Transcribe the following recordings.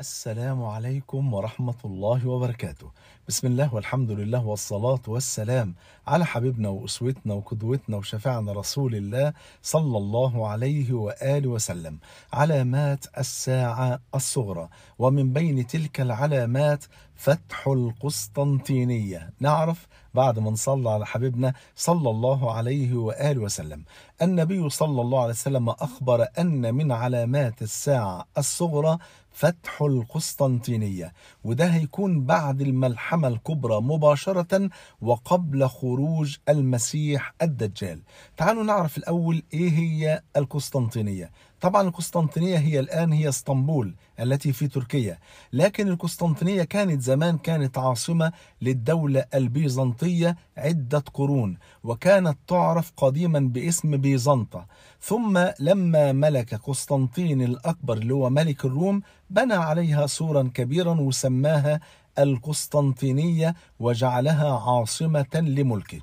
السلام عليكم ورحمة الله وبركاته بسم الله والحمد لله والصلاة والسلام على حبيبنا وأسوتنا وقدوتنا وشفعنا رسول الله صلى الله عليه وآله وسلم علامات الساعة الصغرى ومن بين تلك العلامات فتح القسطنطينية نعرف بعد ما نصلى على حبيبنا صلى الله عليه وآله وسلم النبي صلى الله عليه وسلم أخبر أن من علامات الساعة الصغرى فتح القسطنطينية وده هيكون بعد الملحمة الكبرى مباشرة وقبل خروج المسيح الدجال تعالوا نعرف الأول إيه هي القسطنطينية طبعا القسطنطينية هي الآن هي اسطنبول التي في تركيا لكن القسطنطينية كانت زمان كانت عاصمة للدولة البيزنطية عدة قرون وكانت تعرف قديما باسم بيزنطة ثم لما ملك قسطنطين الأكبر اللي هو ملك الروم بنى عليها سورا كبيرا وسماها القسطنطينية وجعلها عاصمة لملكه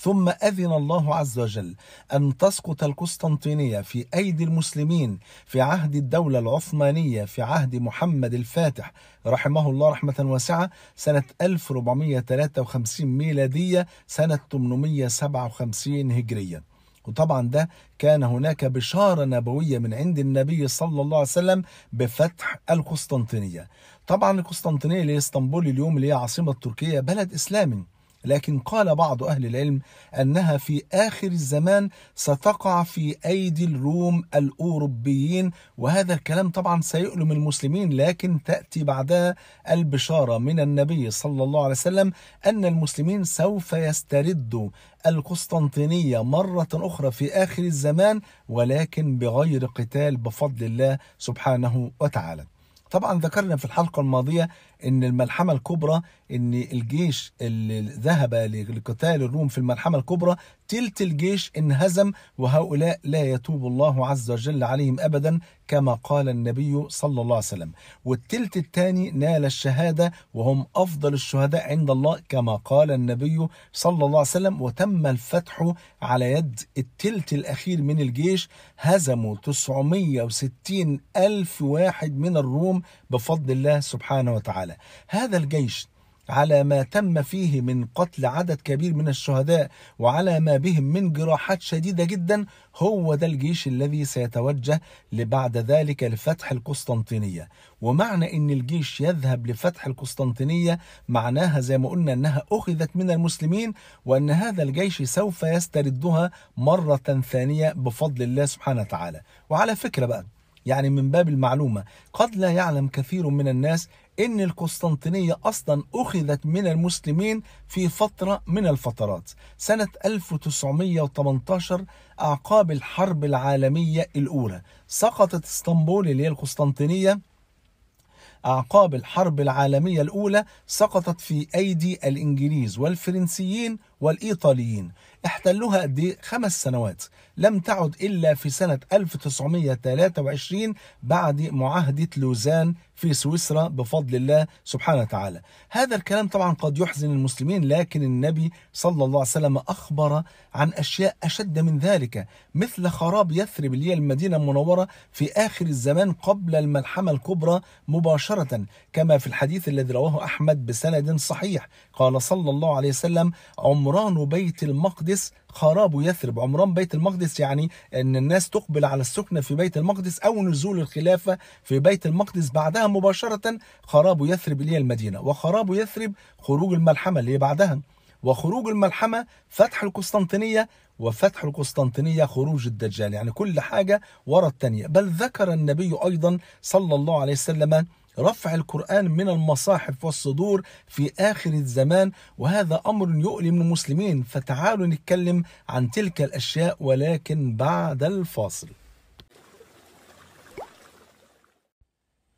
ثم أذن الله عز وجل أن تسقط القسطنطينية في أيدي المسلمين في عهد الدولة العثمانية في عهد محمد الفاتح رحمه الله رحمة واسعة سنة 1453 ميلادية سنة 857 هجرية وطبعا ده كان هناك بشارة نبوية من عند النبي صلى الله عليه وسلم بفتح القسطنطينية طبعا القسطنطينية لإسطنبول اليوم اللي هي عاصمة تركيا بلد إسلامي لكن قال بعض أهل العلم أنها في آخر الزمان ستقع في أيدي الروم الأوروبيين وهذا الكلام طبعا سيؤلم المسلمين لكن تأتي بعدها البشارة من النبي صلى الله عليه وسلم أن المسلمين سوف يستردوا القسطنطينية مرة أخرى في آخر الزمان ولكن بغير قتال بفضل الله سبحانه وتعالى طبعا ذكرنا في الحلقة الماضية ان الملحمه الكبرى ان الجيش اللي ذهب لقتال الروم في الملحمه الكبرى تلت الجيش انهزم وهؤلاء لا يتوب الله عز وجل عليهم ابدا كما قال النبي صلى الله عليه وسلم والتلت الثاني نال الشهاده وهم افضل الشهداء عند الله كما قال النبي صلى الله عليه وسلم وتم الفتح على يد التلت الاخير من الجيش هزموا 960 الف واحد من الروم بفضل الله سبحانه وتعالى تعالى هذا الجيش على ما تم فيه من قتل عدد كبير من الشهداء وعلى ما بهم من جراحات شديده جدا هو ده الجيش الذي سيتوجه لبعد ذلك لفتح القسطنطينيه ومعنى ان الجيش يذهب لفتح القسطنطينيه معناها زي ما قلنا انها اخذت من المسلمين وان هذا الجيش سوف يستردها مره ثانيه بفضل الله سبحانه وتعالى وعلى فكره بقى يعني من باب المعلومه قد لا يعلم كثير من الناس ان القسطنطينيه اصلا اخذت من المسلمين في فتره من الفترات سنه 1918 اعقاب الحرب العالميه الاولى سقطت اسطنبول اللي هي القسطنطينيه أعقاب الحرب العالمية الأولى سقطت في أيدي الإنجليز والفرنسيين والإيطاليين احتلوها قد ايه؟ خمس سنوات لم تعد الا في سنه 1923 بعد معاهده لوزان في سويسرا بفضل الله سبحانه وتعالى. هذا الكلام طبعا قد يحزن المسلمين لكن النبي صلى الله عليه وسلم اخبر عن اشياء اشد من ذلك مثل خراب يثرب اللي هي المدينه المنوره في اخر الزمان قبل الملحمه الكبرى مباشره كما في الحديث الذي رواه احمد بسند صحيح قال صلى الله عليه وسلم عمران بيت المقدس المقدس خراب يثرب عمران بيت المقدس يعني ان الناس تقبل على السكنة في بيت المقدس او نزول الخلافه في بيت المقدس بعدها مباشره خراب يثرب الي المدينه وخراب يثرب خروج الملحمه اللي هي بعدها وخروج الملحمة فتح القسطنطينية وفتح القسطنطينية خروج الدجال يعني كل حاجة ورا التانية بل ذكر النبي أيضا صلى الله عليه وسلم رفع القرآن من المصاحف والصدور في آخر الزمان وهذا أمر يؤلم المسلمين فتعالوا نتكلم عن تلك الأشياء ولكن بعد الفاصل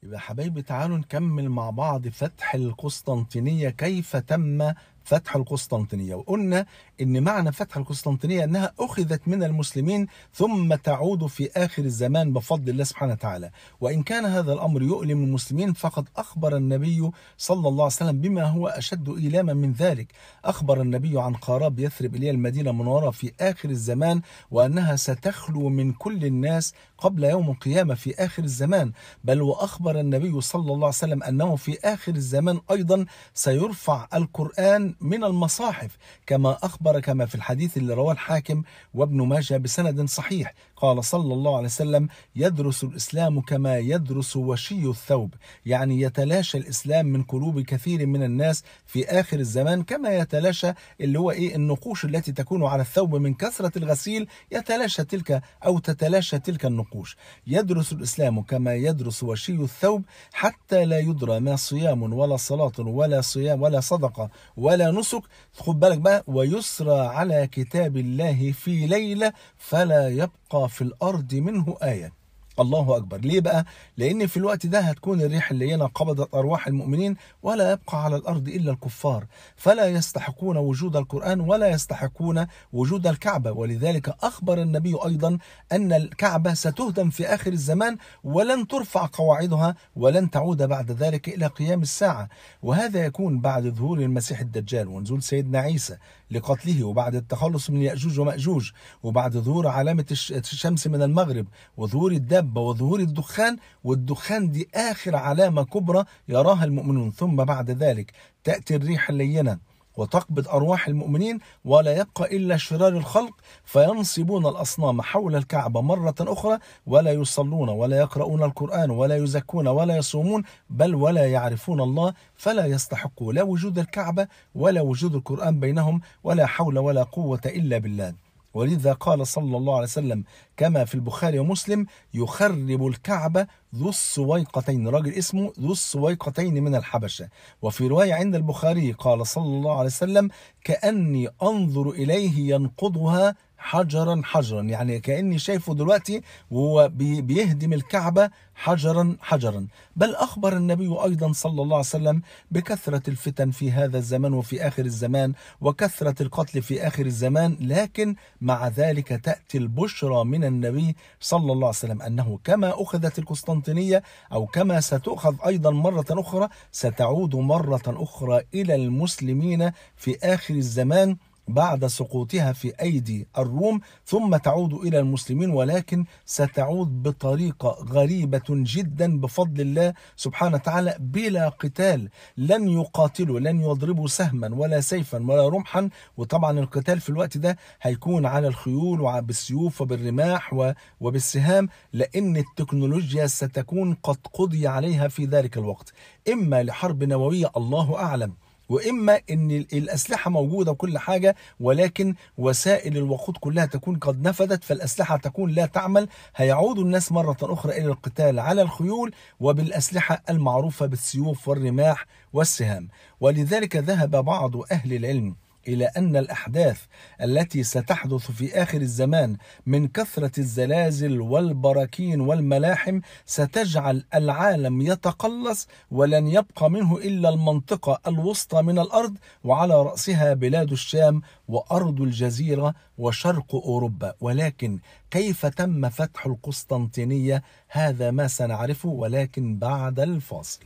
يبقى حبايبي تعالوا نكمل مع بعض فتح القسطنطينية كيف تم فتح القسطنطينية وقلنا أن معنى فتح القسطنطينية أنها أخذت من المسلمين ثم تعود في آخر الزمان بفضل الله سبحانه وتعالى وإن كان هذا الأمر يؤلم المسلمين فقد أخبر النبي صلى الله عليه وسلم بما هو أشد إيلاما من ذلك أخبر النبي عن قراب يثرب إليه المدينة المنورة في آخر الزمان وأنها ستخلو من كل الناس قبل يوم القيامة في آخر الزمان بل وأخبر النبي صلى الله عليه وسلم أنه في آخر الزمان أيضا سيرفع القرآن من المصاحف كما أخبر كما في الحديث اللي رواه الحاكم وابن ماجه بسند صحيح قال صلى الله عليه وسلم يدرس الإسلام كما يدرس وشي الثوب يعني يتلاشى الإسلام من قلوب كثير من الناس في آخر الزمان كما يتلاشى اللي هو إيه النقوش التي تكون على الثوب من كثرة الغسيل يتلاشى تلك أو تتلاشى تلك النقوش يدرس الإسلام كما يدرس وشي الثوب حتى لا يدرى ما صيام ولا صلاة ولا صيام ولا صدقة ولا نسك خد بالك بقى ويسرى على كتاب الله في ليله فلا يبقى في الارض منه ايه الله أكبر ليه بقى؟ لأن في الوقت ده هتكون الريح اللينة قبضت أرواح المؤمنين ولا يبقى على الأرض إلا الكفار فلا يستحقون وجود القرآن ولا يستحقون وجود الكعبة ولذلك أخبر النبي أيضا أن الكعبة ستهدم في آخر الزمان ولن ترفع قواعدها ولن تعود بعد ذلك إلى قيام الساعة وهذا يكون بعد ظهور المسيح الدجال ونزول سيدنا عيسى لقتله وبعد التخلص من يأجوج ومأجوج وبعد ظهور علامة الشمس من المغرب وظهور الدابة وظهور الدخان والدخان دي آخر علامة كبرى يراها المؤمنون ثم بعد ذلك تأتي الريح اللينة وتقبض أرواح المؤمنين ولا يبقى إلا شرار الخلق فينصبون الأصنام حول الكعبة مرة أخرى ولا يصلون ولا يقرؤون القرآن ولا يزكون ولا يصومون بل ولا يعرفون الله فلا يستحقوا لا وجود الكعبة ولا وجود القرآن بينهم ولا حول ولا قوة إلا بالله ولذا قال صلى الله عليه وسلم كما في البخاري ومسلم يخرب الكعبة ذو السويقتين راجل اسمه ذو السويقتين من الحبشة وفي رواية عند البخاري قال صلى الله عليه وسلم كأني أنظر إليه ينقضها حجرا حجرا يعني كأني شايفه دلوقتي وهو بيهدم الكعبة حجرا حجرا بل أخبر النبي أيضا صلى الله عليه وسلم بكثرة الفتن في هذا الزمان وفي آخر الزمان وكثرة القتل في آخر الزمان لكن مع ذلك تأتي البشرى من النبي صلى الله عليه وسلم أنه كما أخذت القسطنطينية أو كما ستؤخذ أيضا مرة أخرى ستعود مرة أخرى إلى المسلمين في آخر الزمان بعد سقوطها في أيدي الروم ثم تعود إلى المسلمين ولكن ستعود بطريقة غريبة جدا بفضل الله سبحانه وتعالى بلا قتال لن يقاتلوا لن يضربوا سهما ولا سيفا ولا رمحا وطبعا القتال في الوقت ده هيكون على الخيول وبالسيوف وبالرماح وبالسهام لأن التكنولوجيا ستكون قد قضي عليها في ذلك الوقت إما لحرب نووية الله أعلم واما ان الاسلحه موجوده وكل حاجه ولكن وسائل الوقود كلها تكون قد نفذت فالاسلحه تكون لا تعمل هيعود الناس مره اخرى الى القتال على الخيول وبالاسلحه المعروفه بالسيوف والرماح والسهام ولذلك ذهب بعض اهل العلم الى ان الاحداث التي ستحدث في اخر الزمان من كثره الزلازل والبراكين والملاحم ستجعل العالم يتقلص ولن يبقى منه الا المنطقه الوسطى من الارض وعلى راسها بلاد الشام وارض الجزيره وشرق اوروبا ولكن كيف تم فتح القسطنطينيه هذا ما سنعرفه ولكن بعد الفاصل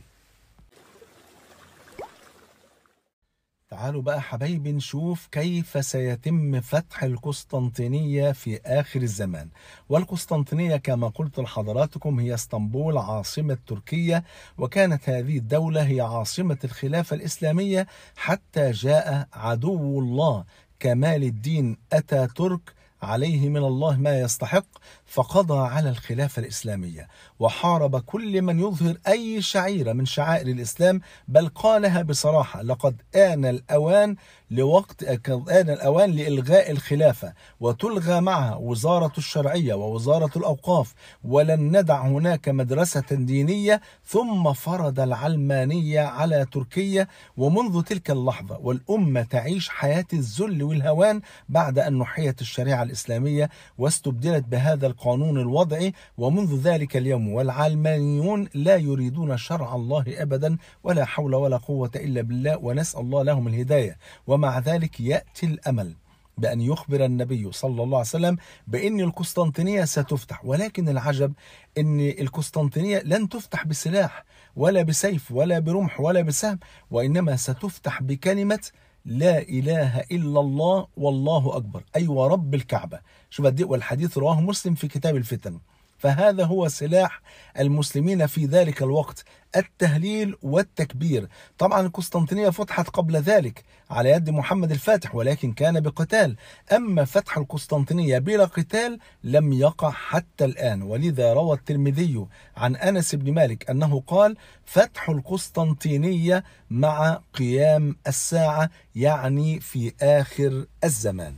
تعالوا بقى حبايبي نشوف كيف سيتم فتح القسطنطينية في آخر الزمان والقسطنطينية كما قلت لحضراتكم هي اسطنبول عاصمة تركيا وكانت هذه الدولة هي عاصمة الخلافة الإسلامية حتى جاء عدو الله كمال الدين أتى ترك عليه من الله ما يستحق فقضى على الخلافة الإسلامية وحارب كل من يظهر أي شعيرة من شعائر الإسلام بل قالها بصراحة لقد آن الأوان لوقت آن الأوان لإلغاء الخلافة وتلغى معها وزارة الشرعية ووزارة الأوقاف ولن ندع هناك مدرسة دينية ثم فرض العلمانية على تركيا ومنذ تلك اللحظة والأمة تعيش حياة الذل والهوان بعد أن نحيت الشريعة الإسلامية واستبدلت بهذا القانون الوضعي ومنذ ذلك اليوم والعلمانيون لا يريدون شرع الله أبدا ولا حول ولا قوة إلا بالله ونسأل الله لهم الهداية ومع ذلك يأتي الأمل بأن يخبر النبي صلى الله عليه وسلم بأن القسطنطينية ستفتح ولكن العجب أن القسطنطينية لن تفتح بسلاح ولا بسيف ولا برمح ولا بسهم وإنما ستفتح بكلمة لا إله إلا الله والله أكبر أي أيوة ورب الكعبة شوف والحديث رواه مسلم في كتاب الفتن فهذا هو سلاح المسلمين في ذلك الوقت التهليل والتكبير طبعا القسطنطينية فتحت قبل ذلك على يد محمد الفاتح ولكن كان بقتال أما فتح القسطنطينية بلا قتال لم يقع حتى الآن ولذا روى الترمذي عن أنس بن مالك أنه قال فتح القسطنطينية مع قيام الساعة يعني في آخر الزمان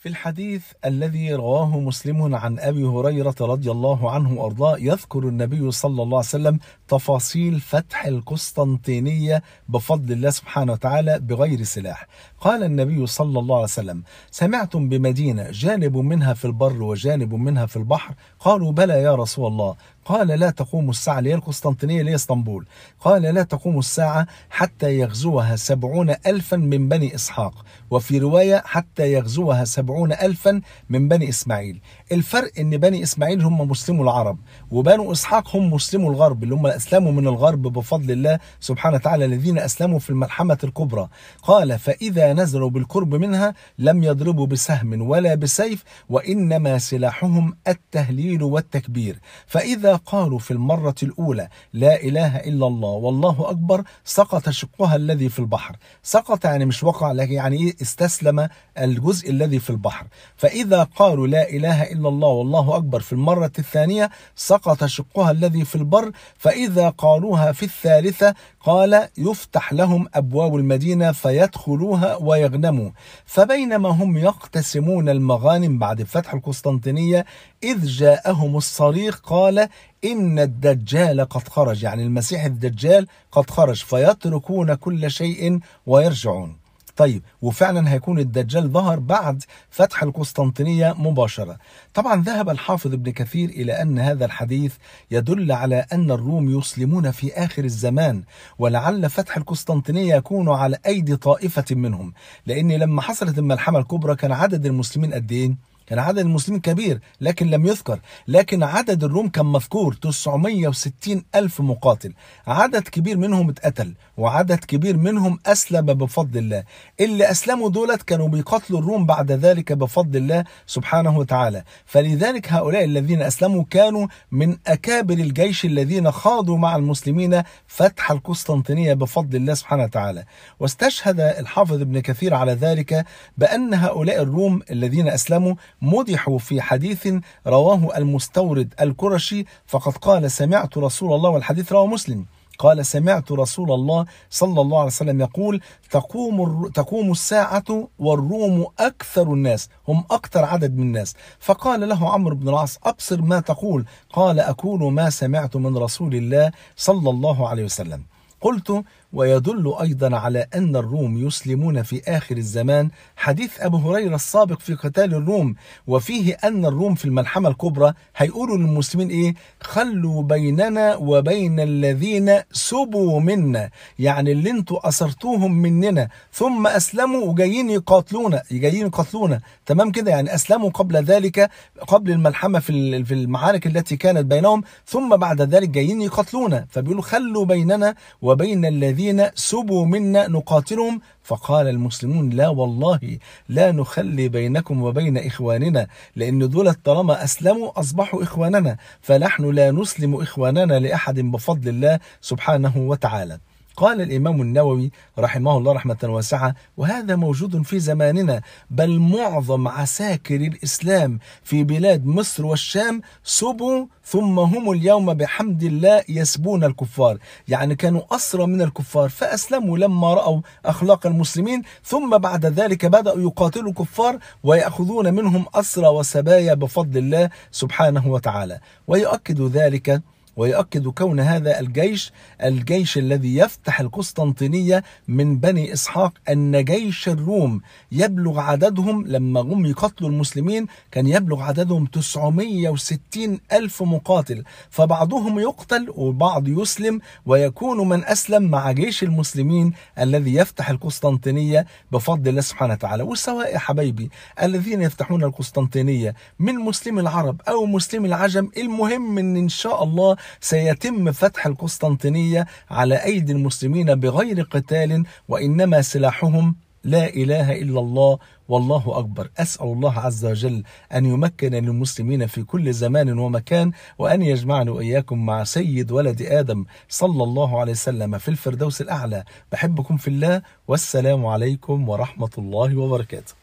في الحديث الذي رواه مسلم عن ابي هريره رضي الله عنه وارضاه يذكر النبي صلى الله عليه وسلم تفاصيل فتح القسطنطينيه بفضل الله سبحانه وتعالى بغير سلاح، قال النبي صلى الله عليه وسلم سمعتم بمدينة جانب منها في البر وجانب منها في البحر قالوا بلى يا رسول الله قال لا تقوم الساعة ليه القسطنطينية ليه اسطنبول قال لا تقوم الساعة حتى يغزوها سبعون ألفا من بني إسحاق وفي رواية حتى يغزوها سبعون ألفا من بني إسماعيل الفرق أن بني إسماعيل هم مسلموا العرب وبنو إسحاق هم مسلموا الغرب اللي هم أسلموا من الغرب بفضل الله سبحانه وتعالى الذين أسلموا في الملحمة الكبرى قال فإذا نزلوا بالقرب منها لم يضربوا بسهم ولا بسيف وإنما سلاحهم التهليل والتكبير فإذا قالوا في المرة الأولى لا إله إلا الله والله أكبر سقط شقها الذي في البحر سقط يعني مش وقع لكن يعني إيه استسلم الجزء الذي في البحر فإذا قالوا لا إله إلا الله والله أكبر في المرة الثانية سقط شقها الذي في البر فإذا قالوها في الثالثة قال يفتح لهم أبواب المدينة فيدخلوها ويغنموا فبينما هم يقتسمون المغانم بعد فتح القسطنطينية إذ جاءهم الصريخ قال إن الدجال قد خرج يعني المسيح الدجال قد خرج فيتركون كل شيء ويرجعون طيب وفعلا هيكون الدجال ظهر بعد فتح القسطنطينية مباشرة طبعا ذهب الحافظ ابن كثير إلى أن هذا الحديث يدل على أن الروم يسلمون في آخر الزمان ولعل فتح القسطنطينية يكون على أيدي طائفة منهم لأن لما حصلت الملحمة الكبرى كان عدد المسلمين قد إيه؟ كان عدد المسلمين كبير لكن لم يذكر لكن عدد الروم كان مذكور 960 ألف مقاتل عدد كبير منهم اتقتل وعدد كبير منهم أسلم بفضل الله اللي أسلموا دولت كانوا بيقاتلوا الروم بعد ذلك بفضل الله سبحانه وتعالى فلذلك هؤلاء الذين أسلموا كانوا من أكابر الجيش الذين خاضوا مع المسلمين فتح القسطنطينية بفضل الله سبحانه وتعالى واستشهد الحافظ ابن كثير على ذلك بأن هؤلاء الروم الذين أسلموا مدحوا في حديث رواه المستورد الكرشي فقد قال سمعت رسول الله والحديث رواه مسلم قال سمعت رسول الله صلى الله عليه وسلم يقول تقوم تقوم الساعة والروم أكثر الناس هم أكثر عدد من الناس فقال له عمرو بن العاص أبصر ما تقول قال أقول ما سمعت من رسول الله صلى الله عليه وسلم قلت ويدل أيضا على أن الروم يسلمون في آخر الزمان حديث أبو هريرة السابق في قتال الروم وفيه أن الروم في الملحمة الكبرى هيقولوا للمسلمين إيه خلوا بيننا وبين الذين سبوا منا يعني اللي انتوا أسرتوهم مننا ثم أسلموا وجايين يقاتلونا جايين يقاتلونا تمام كده يعني أسلموا قبل ذلك قبل الملحمة في في المعارك التي كانت بينهم ثم بعد ذلك جايين يقاتلونا فبيقولوا خلوا بيننا وبين الذين الذين سبوا منا نقاتلهم فقال المسلمون لا والله لا نخلي بينكم وبين إخواننا لأن دول طالما أسلموا أصبحوا إخواننا فنحن لا نسلم إخواننا لأحد بفضل الله سبحانه وتعالى قال الإمام النووي رحمه الله رحمة واسعة وهذا موجود في زماننا بل معظم عساكر الإسلام في بلاد مصر والشام سبوا ثم هم اليوم بحمد الله يسبون الكفار يعني كانوا أسرى من الكفار فأسلموا لما رأوا أخلاق المسلمين ثم بعد ذلك بدأوا يقاتلوا الكفار ويأخذون منهم أسرى وسبايا بفضل الله سبحانه وتعالى ويؤكد ذلك ويؤكد كون هذا الجيش الجيش الذي يفتح القسطنطينية من بني إسحاق أن جيش الروم يبلغ عددهم لما هم يقتلوا المسلمين كان يبلغ عددهم 960 ألف مقاتل فبعضهم يقتل وبعض يسلم ويكون من أسلم مع جيش المسلمين الذي يفتح القسطنطينية بفضل الله سبحانه وتعالى وسواء يا حبايبي الذين يفتحون القسطنطينية من مسلمي العرب أو مسلمي العجم المهم أن إن شاء الله سيتم فتح القسطنطينية على أيدي المسلمين بغير قتال وإنما سلاحهم لا إله إلا الله والله أكبر أسأل الله عز وجل أن يمكن للمسلمين في كل زمان ومكان وأن يجمعني وإياكم مع سيد ولد آدم صلى الله عليه وسلم في الفردوس الأعلى بحبكم في الله والسلام عليكم ورحمة الله وبركاته